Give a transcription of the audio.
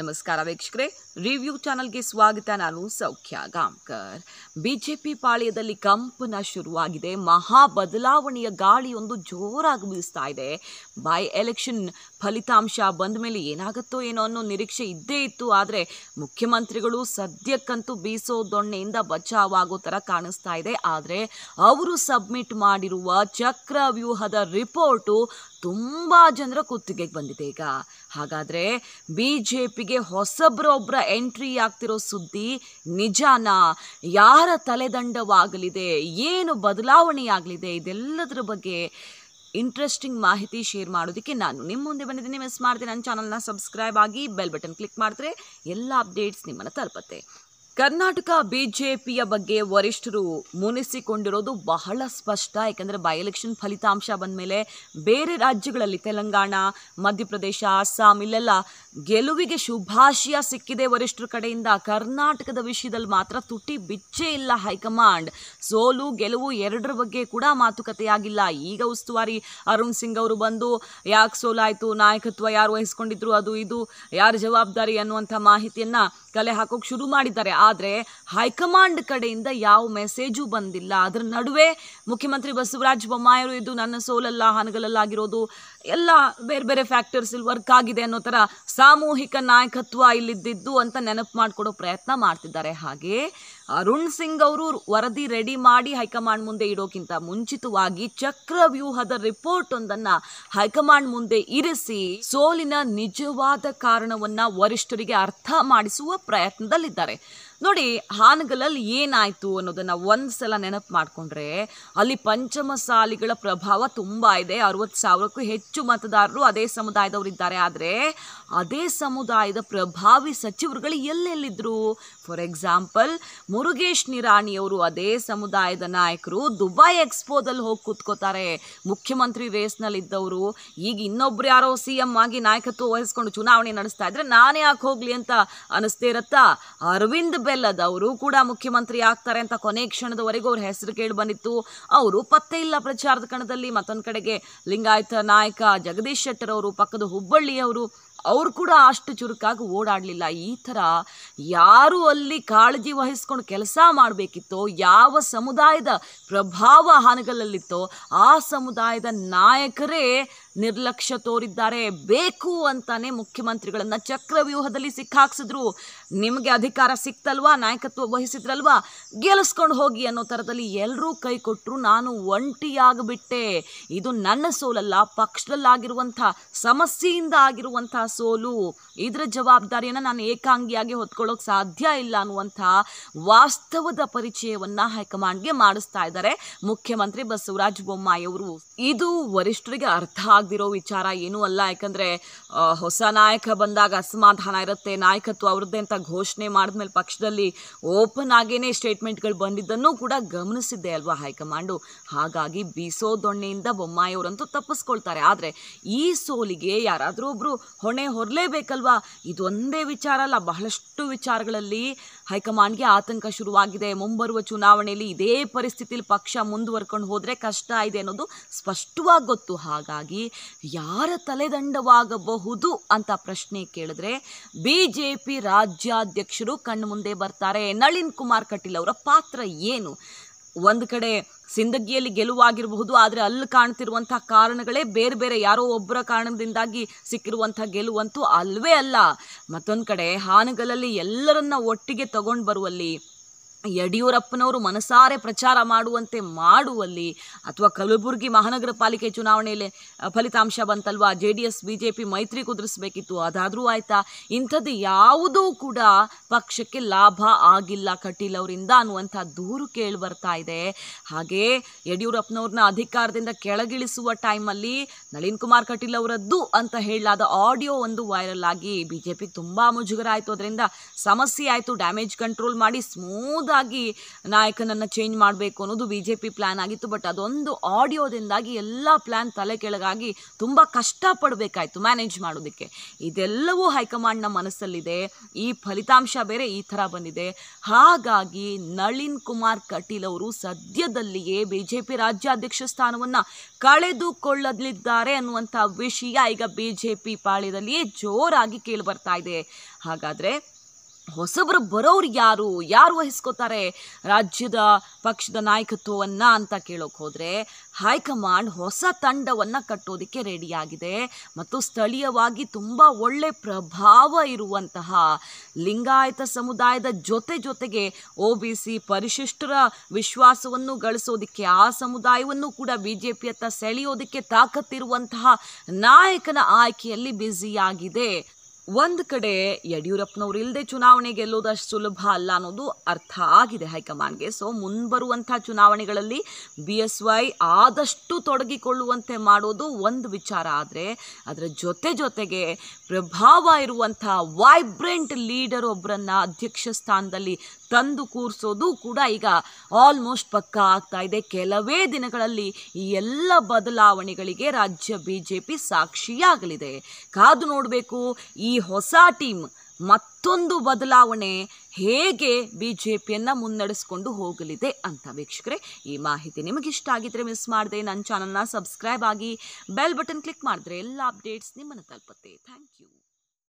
ನಮಸ್ಕಾರ ವೀಕ್ಷಕರೇ ರಿವ್ಯೂ ಚಾನಲ್ಗೆ ಸ್ವಾಗತ ನಾನು ಸೌಖ್ಯ ಜೆ ಬಿಜೆಪಿ ಪಾಳ್ಯದಲ್ಲಿ ಕಂಪನ ಶುರುವಾಗಿದೆ ಮಹಾ ಬದಲಾವಣೆಯ ಗಾಳಿಯೊಂದು ಜೋರಾಗಿ ಬೀಸ್ತಾ ಇದೆ ಬೈ ಎಲೆಕ್ಷನ್ ಫಲಿತಾಂಶ ಬಂದ ಮೇಲೆ ಏನಾಗುತ್ತೋ ಏನೋ ಅನ್ನೋ ನಿರೀಕ್ಷೆ ಇದ್ದೇ ಇತ್ತು ಆದರೆ ಮುಖ್ಯಮಂತ್ರಿಗಳು ಸದ್ಯಕ್ಕಂತೂ ಬೀಸೋ ದೊಣ್ಣೆಯಿಂದ ಬಚಾವಾಗೋ ಥರ ಕಾಣಿಸ್ತಾ ಇದೆ ಆದರೆ ಅವರು ಸಬ್ಮಿಟ್ ಮಾಡಿರುವ ಚಕ್ರ ವ್ಯೂಹದ ರಿಪೋರ್ಟು ತುಂಬ ಜನರ ಕುತ್ತಿಗೆಗೆ ಬಂದಿದೆ ಈಗ ಹಾಗಾದರೆ ಬಿ ಜೆ ಪಿಗೆ ಹೊಸಬ್ರೊಬ್ಬರ ಎಂಟ್ರಿ ಆಗ್ತಿರೋ ಸುದ್ದಿ ನಿಜಾನ ಯಾರ ತಲೆದಂಡವಾಗಲಿದೆ ಏನು ಬದಲಾವಣೆಯಾಗಲಿದೆ ಇದೆಲ್ಲದರ ಬಗ್ಗೆ ಇಂಟ್ರೆಸ್ಟಿಂಗ್ ಮಾಹಿತಿ ಶೇರ್ ಮಾಡೋದಕ್ಕೆ ನಾನು ನಿಮ್ಮ ಮುಂದೆ ಬಂದಿದ್ದೀನಿ ಮಿಸ್ ಮಾಡಿದೆ ನನ್ನ ಚಾನಲ್ನ ಸಬ್ಸ್ಕ್ರೈಬ್ ಆಗಿ ಬೆಲ್ ಬಟನ್ ಕ್ಲಿಕ್ ಮಾಡಿದ್ರೆ ಎಲ್ಲ ಅಪ್ಡೇಟ್ಸ್ ನಿಮ್ಮನ್ನು ತಲುಪತ್ತೆ ಕರ್ನಾಟಕ ಬಿಜೆಪಿಯ ಬಗ್ಗೆ ವರಿಷ್ಠರು ಮುನಿಸಿಕೊಂಡಿರೋದು ಬಹಳ ಸ್ಪಷ್ಟ ಯಾಕಂದರೆ ಬೈ ಎಲೆಕ್ಷನ್ ಫಲಿತಾಂಶ ಬಂದ ಮೇಲೆ ಬೇರೆ ರಾಜ್ಯಗಳಲ್ಲಿ ತೆಲಂಗಾಣ ಮಧ್ಯಪ್ರದೇಶ ಅಸ್ಸಾಂ ಇಲ್ಲೆಲ್ಲ ಗೆಲುವಿಗೆ ಶುಭಾಶಯ ಸಿಕ್ಕಿದೆ ವರಿಷ್ಠರ ಕಡೆಯಿಂದ ಕರ್ನಾಟಕದ ವಿಷಯದಲ್ಲಿ ಮಾತ್ರ ತುಟಿ ಬಿಚ್ಚೇ ಇಲ್ಲ ಹೈಕಮಾಂಡ್ ಸೋಲು ಗೆಲುವು ಎರಡರ ಬಗ್ಗೆ ಕೂಡ ಮಾತುಕತೆಯಾಗಿಲ್ಲ ಈಗ ಉಸ್ತುವಾರಿ ಅರುಣ್ ಸಿಂಗ್ ಅವರು ಬಂದು ಯಾಕೆ ಸೋಲಾಯಿತು ನಾಯಕತ್ವ ಯಾರು ವಹಿಸ್ಕೊಂಡಿದ್ರು ಅದು ಇದು ಯಾರ ಜವಾಬ್ದಾರಿ ಅನ್ನುವಂಥ ಮಾಹಿತಿಯನ್ನು ಕಲೆ ಹಾಕೋಕೆ ಶುರು ಮಾಡಿದ್ದಾರೆ ಆದರೆ ಹೈಕಮಾಂಡ್ ಕಡೆಯಿಂದ ಯಾವ ಮೆಸೇಜು ಬಂದಿಲ್ಲ ಅದರ ನಡುವೆ ಮುಖ್ಯಮಂತ್ರಿ ಬಸವರಾಜ ಬೊಮ್ಮಾಯರು ಇದು ನನ್ನ ಸೋಲಲ್ಲ ಹನಗಲಲ್ಲಾಗಿರೋದು ಎಲ್ಲ ಬೇರೆ ಬೇರೆ ಫ್ಯಾಕ್ಟರ್ಸ್ ಇಲ್ಲಿ ವರ್ಕ್ ಆಗಿದೆ ಅನ್ನೋ ಥರ ಸಾಮೂಹಿಕ ನಾಯಕತ್ವ ಇಲ್ಲಿದ್ದಿದ್ದು ಅಂತ ನೆನಪು ಮಾಡಿಕೊಡೋ ಪ್ರಯತ್ನ ಮಾಡ್ತಿದ್ದಾರೆ ಹಾಗೆ ಅರುಣ್ ಸಿಂಗ್ ಅವರು ವರದಿ ರೆಡಿ ಮಾಡಿ ಹೈಕಮಾಂಡ್ ಮುಂದೆ ಇಡೋಕ್ಕಿಂತ ಮುಂಚಿತವಾಗಿ ಚಕ್ರವ್ಯೂಹದ ರಿಪೋರ್ಟ್ ಒಂದನ್ನು ಹೈಕಮಾಂಡ್ ಮುಂದೆ ಇರಿಸಿ ಸೋಲಿನ ನಿಜವಾದ ಕಾರಣವನ್ನು ವರಿಷ್ಠರಿಗೆ ಅರ್ಥ ಮಾಡಿಸುವ ಪ್ರಯತ್ನದಲ್ಲಿದ್ದಾರೆ ನೋಡಿ ಹಾನಗಲಲ್ಲಿ ಏನಾಯಿತು ಅನ್ನೋದನ್ನು ಒಂದು ಸಲ ನೆನಪು ಮಾಡಿಕೊಂಡ್ರೆ ಅಲ್ಲಿ ಪಂಚಮಸಾಲಿಗಳ ಪ್ರಭಾವ ತುಂಬ ಇದೆ ಅರವತ್ತು ಸಾವಿರಕ್ಕೂ ಹೆಚ್ಚು ಮತದಾರರು ಅದೇ ಸಮುದಾಯದವರಿದ್ದಾರೆ ಆದರೆ ಅದೇ ಸಮುದಾಯದ ಪ್ರಭಾವಿ ಸಚಿವರುಗಳು ಎಲ್ಲೆಲ್ಲಿದ್ದರು ಫಾರ್ ಎಕ್ಸಾಂಪಲ್ ಮುರುಗೇಶ್ ನಿರಾಣಿಯವರು ಅದೇ ಸಮುದಾಯದ ನಾಯಕರು ದುಬೈ ಎಕ್ಸ್ಪೋದಲ್ಲಿ ಹೋಗಿ ಕೂತ್ಕೋತಾರೆ ಮುಖ್ಯಮಂತ್ರಿ ರೇಸ್ನಲ್ಲಿದ್ದವರು ಈಗ ಇನ್ನೊಬ್ರು ಯಾರೋ ಸಿ ಎಂ ಆಗಿ ನಾಯಕತ್ವ ವಹಿಸ್ಕೊಂಡು ಚುನಾವಣೆ ನಡೆಸ್ತಾ ಇದ್ರೆ ನಾನೇ ಯಾಕೆ ಹೋಗ್ಲಿ ಅಂತ ಅನಿಸ್ತೇ ಇರತ್ತಾ ಅರವಿಂದ್ ಬೆಲ್ಲದ ಅವರು ಕೂಡ ಮುಖ್ಯಮಂತ್ರಿ ಆಗ್ತಾರೆ ಅಂತ ಕೊನೆ ಕ್ಷಣದವರೆಗೂ ಅವ್ರ ಹೆಸರು ಕೇಳಿ ಬಂದಿತ್ತು ಅವರು ಪತ್ತೆ ಇಲ್ಲ ಪ್ರಚಾರದ ಕಣದಲ್ಲಿ ಮತ್ತೊಂದು ಕಡೆಗೆ ಲಿಂಗಾಯತ ನಾಯಕ ಜಗದೀಶ್ ಶೆಟ್ಟರ್ ಅವರು ಪಕ್ಕದ ಹುಬ್ಬಳ್ಳಿಯವರು ಅವ್ರು ಕೂಡ ಅಷ್ಟು ಚುರುಕಾಗಿ ಓಡಾಡಲಿಲ್ಲ ಈ ಥರ ಯಾರು ಅಲ್ಲಿ ಕಾಳಜಿ ವಹಿಸ್ಕೊಂಡು ಕೆಲಸ ಮಾಡಬೇಕಿತ್ತೋ ಯಾವ ಸಮುದಾಯದ ಪ್ರಭಾವ ಹಾನಿಗಳಲ್ಲಿತ್ತೋ ಆ ಸಮುದಾಯದ ನಾಯಕರೇ ನಿರ್ಲಕ್ಷ್ಯ ತೋರಿದ್ದಾರೆ ಬೇಕು ಅಂತಾನೆ ಮುಖ್ಯಮಂತ್ರಿಗಳನ್ನು ಚಕ್ರವ್ಯೂಹದಲ್ಲಿ ಸಿಕ್ಕಾಕ್ಸಿದ್ರು ನಿಮಗೆ ಅಧಿಕಾರ ಸಿಕ್ತಲ್ವಾ ನಾಯಕತ್ವ ವಹಿಸಿದ್ರಲ್ವಾ ಗೆಲ್ಲಿಸ್ಕೊಂಡು ಹೋಗಿ ಅನ್ನೋ ಥರದಲ್ಲಿ ಎಲ್ಲರೂ ಕೈ ಕೊಟ್ಟರು ನಾನು ಒಂಟಿಯಾಗಿಬಿಟ್ಟೆ ಇದು ನನ್ನ ಸೋಲಲ್ಲ ಪಕ್ಷದಲ್ಲಾಗಿರುವಂಥ ಸಮಸ್ಯೆಯಿಂದ ಆಗಿರುವಂಥ ಸೋಲು ಇದರ ಜವಾಬ್ದಾರಿಯನ್ನು ನಾನು ಏಕಾಂಗಿಯಾಗಿ ಹೊತ್ಕೊಳ್ಳೋಕೆ ಸಾಧ್ಯ ಇಲ್ಲ ಅನ್ನುವಂಥ ವಾಸ್ತವದ ಪರಿಚಯವನ್ನು ಹೈಕಮಾಂಡ್ಗೆ ಮಾಡಿಸ್ತಾ ಇದ್ದಾರೆ ಮುಖ್ಯಮಂತ್ರಿ ಬಸವರಾಜ ಬೊಮ್ಮಾಯಿ ಅವರು ಇದು ವರಿಷ್ಠರಿಗೆ ಅರ್ಥ ಆಗದಿರೋ ವಿಚಾರ ಏನೂ ಅಲ್ಲ ಯಾಕಂದರೆ ಹೊಸ ನಾಯಕ ಬಂದಾಗ ಅಸಮಾಧಾನ ಇರುತ್ತೆ ನಾಯಕತ್ವ ಅವ್ರದ್ದೇ ಅಂತ ಘೋಷಣೆ ಮಾಡಿದ್ಮೇಲೆ ಪಕ್ಷದಲ್ಲಿ ಓಪನ್ ಆಗೇನೆ ಸ್ಟೇಟ್ಮೆಂಟ್ಗಳು ಬಂದಿದ್ದನ್ನು ಕೂಡ ಗಮನಿಸಿದ್ದೆ ಅಲ್ವಾ ಹೈಕಮಾಂಡು ಹಾಗಾಗಿ ಬೀಸೋ ದೊಣ್ಣೆಯಿಂದ ಬೊಮ್ಮಾಯಿಯವರಂತೂ ತಪ್ಪಿಸ್ಕೊಳ್ತಾರೆ ಆದರೆ ಈ ಸೋಲಿಗೆ ಯಾರಾದರೂ ಒಬ್ಬರು ಹೊಣೆ ಹೊರಲೇಬೇಕಲ್ವಾ ಇದೊಂದೇ ವಿಚಾರ ಅಲ್ಲ ಬಹಳಷ್ಟು ವಿಚಾರಗಳಲ್ಲಿ ಹೈಕಮಾಂಡ್ಗೆ ಆತಂಕ ಶುರುವಾಗಿದೆ ಮುಂಬರುವ ಚುನಾವಣೆಯಲ್ಲಿ ಇದೇ ಪರಿಸ್ಥಿತಿಯಲ್ಲಿ ಪಕ್ಷ ಮುಂದುವರ್ಕೊಂಡು ಹೋದರೆ ಕಷ್ಟ ಇದೆ ಅನ್ನೋದು ಸ್ಪಷ್ಟವಾಗಿ ಗೊತ್ತು ಹಾಗಾಗಿ ಯಾರ ತಲೆದಂಡವಾಗಬಹುದು ಅಂತ ಪ್ರಶ್ನೆ ಕೇಳಿದ್ರೆ ಬಿ ಜೆ ಪಿ ರಾಜ್ಯಾಧ್ಯಕ್ಷರು ಕಣ್ಣು ಮುಂದೆ ಬರ್ತಾರೆ ನಳಿನ್ ಕುಮಾರ್ ಕಟೀಲ್ ಅವರ ಪಾತ್ರ ಏನು ಒಂದು ಕಡೆ ಸಿಂದಗಿಯಲ್ಲಿ ಗೆಲುವಾಗಿರಬಹುದು ಆದರೆ ಅಲ್ಲಿ ಕಾಣ್ತಿರುವಂತಹ ಕಾರಣಗಳೇ ಬೇರೆ ಬೇರೆ ಯಾರೋ ಒಬ್ಬರ ಕಾರಣದಿಂದಾಗಿ ಸಿಕ್ಕಿರುವಂಥ ಗೆಲುವಂತೂ ಅಲ್ವೇ ಅಲ್ಲ ಮತ್ತೊಂದು ಕಡೆ ಹಾನಗಲಲ್ಲಿ ಎಲ್ಲರನ್ನ ಒಟ್ಟಿಗೆ ತಗೊಂಡು ಬರುವಲ್ಲಿ ಯಡಿಯೂರಪ್ಪನವರು ಮನಸಾರೆ ಪ್ರಚಾರ ಮಾಡುವಂತೆ ಮಾಡುವಲ್ಲಿ ಅಥವಾ ಕಲಬುರಗಿ ಮಹಾನಗರ ಪಾಲಿಕೆ ಚುನಾವಣೆಯಲ್ಲಿ ಫಲಿತಾಂಶ ಬಂತಲ್ವಾ J D S B J P ಮೈತ್ರಿ ಕುದುರಿಸಬೇಕಿತ್ತು ಅದಾದರೂ ಆಯಿತಾ ಇಂಥದ್ದು ಯಾವುದೂ ಕೂಡ ಪಕ್ಷಕ್ಕೆ ಲಾಭ ಆಗಿಲ್ಲ ಕಟೀಲ್ ಅವರಿಂದ ಅನ್ನುವಂಥ ದೂರು ಕೇಳಿ ಬರ್ತಾ ಇದೆ ಹಾಗೆ ಯಡಿಯೂರಪ್ಪನವ್ರನ್ನ ಅಧಿಕಾರದಿಂದ ಕೆಳಗಿಳಿಸುವ ಟೈಮಲ್ಲಿ ನಳಿನ್ ಕುಮಾರ್ ಕಟೀಲ್ ಅವರದ್ದು ಅಂತ ಹೇಳಲಾದ ಆಡಿಯೋ ಒಂದು ವೈರಲ್ ಆಗಿ ಬಿ ಜೆ ಪಿ ತುಂಬ ಮುಜುಗರ ಆಯಿತು ಅದರಿಂದ ಸಮಸ್ಯೆ ಆಯಿತು ಡ್ಯಾಮೇಜ್ ಕಂಟ್ರೋಲ್ ಮಾಡಿ ಸ್ಮೂತ್ ಹೊಸದಾಗಿ ನಾಯಕನನ್ನು ಚೇಂಜ್ ಮಾಡಬೇಕು ಅನ್ನೋದು ಬಿ ಜೆ ಪಿ ಪ್ಲ್ಯಾನ್ ಆಗಿತ್ತು ಬಟ್ ಅದೊಂದು ಆಡಿಯೋದಿಂದಾಗಿ ಎಲ್ಲ ಪ್ಲಾನ್ ತಲೆ ಕೆಳಗಾಗಿ ತುಂಬ ಕಷ್ಟಪಡಬೇಕಾಯಿತು ಮ್ಯಾನೇಜ್ ಮಾಡೋದಕ್ಕೆ ಇದೆಲ್ಲವೂ ಹೈಕಮಾಂಡ್ನ ಮನಸ್ಸಲ್ಲಿದೆ ಈ ಫಲಿತಾಂಶ ಬೇರೆ ಈ ಥರ ಬಂದಿದೆ ಹಾಗಾಗಿ ನಳಿನ್ ಕುಮಾರ್ ಕಟೀಲ್ ಅವರು ಸದ್ಯದಲ್ಲಿಯೇ ಬಿ ಜೆ ಪಿ ರಾಜ್ಯಾಧ್ಯಕ್ಷ ಸ್ಥಾನವನ್ನು ಕಳೆದುಕೊಳ್ಳಲಿದ್ದಾರೆ ಅನ್ನುವಂಥ ವಿಷಯ ಈಗ ಬಿ ಜೆ ಪಿ ಪಾಳ್ಯದಲ್ಲಿಯೇ ಜೋರಾಗಿ ಕೇಳಿ ಬರ್ತಾ ಇದೆ ಹಾಗಾದರೆ ಹೊಸಬರು ಬರೋರು ಯಾರು ಯಾರು ವಹಿಸ್ಕೋತಾರೆ ರಾಜ್ಯದ ಪಕ್ಷದ ನಾಯಕತ್ವವನ್ನು ಅಂತ ಕೇಳೋಕೆ ಹೋದರೆ ಹೈಕಮಾಂಡ್ ಹೊಸ ತಂಡವನ್ನು ಕಟ್ಟೋದಕ್ಕೆ ರೆಡಿಯಾಗಿದೆ ಮತ್ತು ಸ್ಥಳೀಯವಾಗಿ ತುಂಬ ಒಳ್ಳೆ ಪ್ರಭಾವ ಇರುವಂತಹ ಲಿಂಗಾಯತ ಸಮುದಾಯದ ಜೊತೆ ಜೊತೆಗೆ ಒ ಬಿ ಸಿ ಪರಿಶಿಷ್ಟರ ವಿಶ್ವಾಸವನ್ನು ಗಳಿಸೋದಕ್ಕೆ ಆ ಸಮುದಾಯವನ್ನು ಕೂಡ ಬಿ ಜೆ ಪಿಯತ್ತ ಸೆಳೆಯೋದಕ್ಕೆ ತಾಕತ್ತಿರುವಂತಹ ನಾಯಕನ ಆಯ್ಕೆಯಲ್ಲಿ ಬ್ಯುಸಿಯಾಗಿದೆ ಒಂದು ಕಡೆ ಯಡಿಯೂರಪ್ಪನವ್ರು ಇಲ್ಲದೆ ಚುನಾವಣೆ ಗೆಲ್ಲೋದು ಅಷ್ಟು ಸುಲಭ ಅಲ್ಲ ಅನ್ನೋದು ಅರ್ಥ ಆಗಿದೆ ಹೈಕಮಾಂಡ್ಗೆ ಸೊ ಮುಂಬರುವಂಥ ಚುನಾವಣೆಗಳಲ್ಲಿ ಬಿ ಎಸ್ ವೈ ಆದಷ್ಟು ತೊಡಗಿಕೊಳ್ಳುವಂತೆ ಮಾಡೋದು ಒಂದು ವಿಚಾರ ಆದರೆ ಅದರ ಜೊತೆ ಜೊತೆಗೆ ಪ್ರಭಾವ ಇರುವಂಥ ವೈಬ್ರೆಂಟ್ ಲೀಡರ್ ಒಬ್ಬರನ್ನ ಅಧ್ಯಕ್ಷ ಸ್ಥಾನದಲ್ಲಿ ತಂದು ಕೂರಿಸೋದು ಕೂಡ ಈಗ ಆಲ್ಮೋಸ್ಟ್ ಪಕ್ಕ ಆಗ್ತಾ ಇದೆ ಕೆಲವೇ ದಿನಗಳಲ್ಲಿ ಈ ಎಲ್ಲ ಬದಲಾವಣೆಗಳಿಗೆ ರಾಜ್ಯ ಬಿ ಜೆ ಪಿ ಸಾಕ್ಷಿಯಾಗಲಿದೆ ಕಾದು ನೋಡಬೇಕು ಈ ಹೊಸ ಟೀಮ್ ಮತ್ತೊಂದು ಬದಲಾವಣೆ ಹೇಗೆ ಬಿ ಜೆ ಪಿಯನ್ನು ಮುನ್ನಡೆಸ್ಕೊಂಡು ಹೋಗಲಿದೆ ಅಂತ ವೀಕ್ಷಕರೆ ಈ ಮಾಹಿತಿ ನಿಮಗಿಷ್ಟ ಆಗಿದ್ರೆ ಮಿಸ್ ಮಾಡಿದೆ ನನ್ನ ಚಾನಲ್ನ ಸಬ್ಸ್ಕ್ರೈಬ್ ಆಗಿ ಬೆಲ್ ಬಟನ್ ಕ್ಲಿಕ್ ಮಾಡಿದ್ರೆ ಎಲ್ಲ ಅಪ್ಡೇಟ್ಸ್ ನಿಮ್ಮನ್ನು ತಲುಪುತ್ತೆ ಥ್ಯಾಂಕ್ ಯು